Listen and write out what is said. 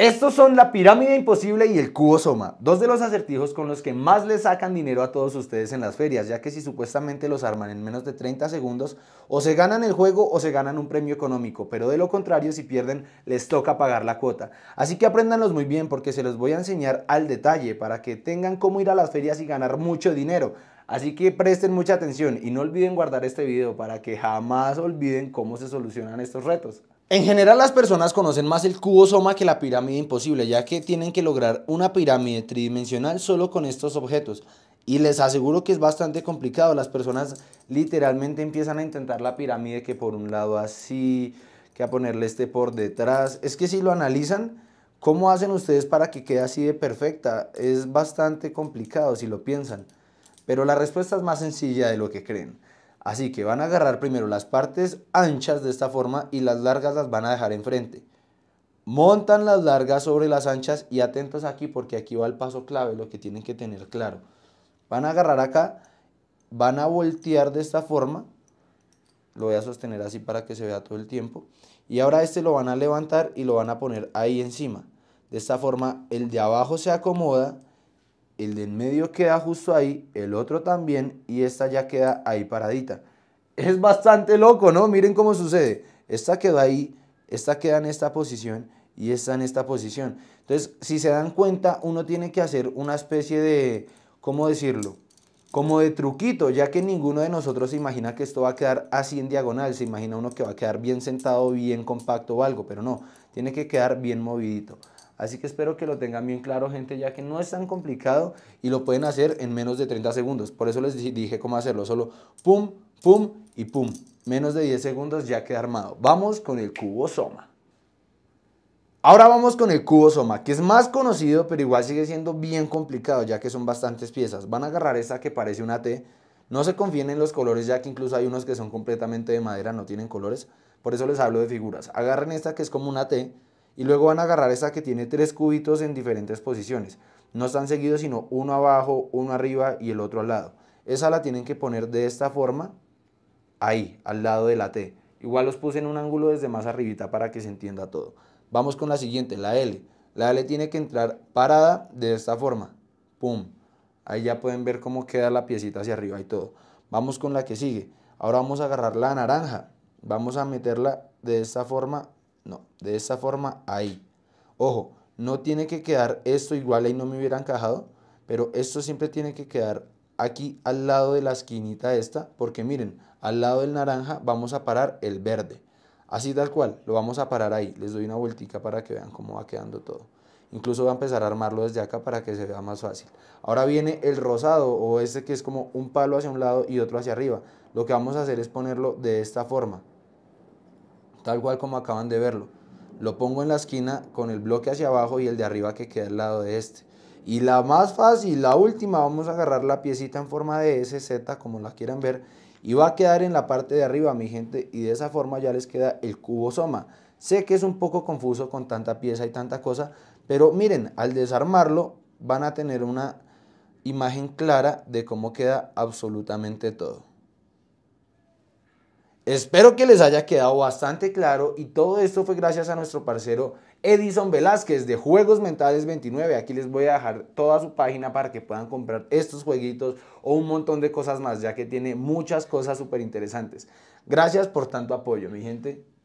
Estos son la pirámide imposible y el cubo soma, dos de los acertijos con los que más les sacan dinero a todos ustedes en las ferias, ya que si supuestamente los arman en menos de 30 segundos, o se ganan el juego o se ganan un premio económico, pero de lo contrario si pierden les toca pagar la cuota. Así que aprendanlos muy bien porque se los voy a enseñar al detalle para que tengan cómo ir a las ferias y ganar mucho dinero. Así que presten mucha atención y no olviden guardar este video para que jamás olviden cómo se solucionan estos retos. En general las personas conocen más el cubo soma que la pirámide imposible, ya que tienen que lograr una pirámide tridimensional solo con estos objetos. Y les aseguro que es bastante complicado, las personas literalmente empiezan a intentar la pirámide que por un lado así, que a ponerle este por detrás. Es que si lo analizan, ¿cómo hacen ustedes para que quede así de perfecta? Es bastante complicado si lo piensan, pero la respuesta es más sencilla de lo que creen. Así que van a agarrar primero las partes anchas de esta forma y las largas las van a dejar enfrente. Montan las largas sobre las anchas y atentos aquí porque aquí va el paso clave, lo que tienen que tener claro. Van a agarrar acá, van a voltear de esta forma. Lo voy a sostener así para que se vea todo el tiempo. Y ahora este lo van a levantar y lo van a poner ahí encima. De esta forma el de abajo se acomoda el de en medio queda justo ahí, el otro también y esta ya queda ahí paradita. Es bastante loco, ¿no? Miren cómo sucede. Esta quedó ahí, esta queda en esta posición y esta en esta posición. Entonces, si se dan cuenta, uno tiene que hacer una especie de, ¿cómo decirlo? Como de truquito, ya que ninguno de nosotros se imagina que esto va a quedar así en diagonal. Se imagina uno que va a quedar bien sentado, bien compacto o algo, pero no, tiene que quedar bien movidito. Así que espero que lo tengan bien claro, gente, ya que no es tan complicado y lo pueden hacer en menos de 30 segundos. Por eso les dije cómo hacerlo, solo pum, pum y pum. Menos de 10 segundos ya queda armado. Vamos con el cubo Soma. Ahora vamos con el cubo Soma, que es más conocido, pero igual sigue siendo bien complicado, ya que son bastantes piezas. Van a agarrar esta que parece una T. No se confíen en los colores, ya que incluso hay unos que son completamente de madera, no tienen colores. Por eso les hablo de figuras. Agarren esta que es como una T y luego van a agarrar esta que tiene tres cubitos en diferentes posiciones. No están seguidos sino uno abajo, uno arriba y el otro al lado. Esa la tienen que poner de esta forma, ahí, al lado de la T. Igual los puse en un ángulo desde más arribita para que se entienda todo. Vamos con la siguiente, la L. La L tiene que entrar parada de esta forma. Pum. Ahí ya pueden ver cómo queda la piecita hacia arriba y todo. Vamos con la que sigue. Ahora vamos a agarrar la naranja. Vamos a meterla de esta forma no, de esta forma ahí. Ojo, no tiene que quedar esto igual, ahí no me hubiera encajado, pero esto siempre tiene que quedar aquí al lado de la esquinita esta, porque miren, al lado del naranja vamos a parar el verde. Así tal cual, lo vamos a parar ahí. Les doy una vueltica para que vean cómo va quedando todo. Incluso voy a empezar a armarlo desde acá para que se vea más fácil. Ahora viene el rosado o este que es como un palo hacia un lado y otro hacia arriba. Lo que vamos a hacer es ponerlo de esta forma tal cual como acaban de verlo. Lo pongo en la esquina con el bloque hacia abajo y el de arriba que queda al lado de este. Y la más fácil, la última, vamos a agarrar la piecita en forma de SZ, como la quieran ver, y va a quedar en la parte de arriba, mi gente, y de esa forma ya les queda el cubo soma. Sé que es un poco confuso con tanta pieza y tanta cosa, pero miren, al desarmarlo van a tener una imagen clara de cómo queda absolutamente todo. Espero que les haya quedado bastante claro y todo esto fue gracias a nuestro parcero Edison Velázquez de Juegos Mentales 29. Aquí les voy a dejar toda su página para que puedan comprar estos jueguitos o un montón de cosas más, ya que tiene muchas cosas súper interesantes. Gracias por tanto apoyo, mi gente.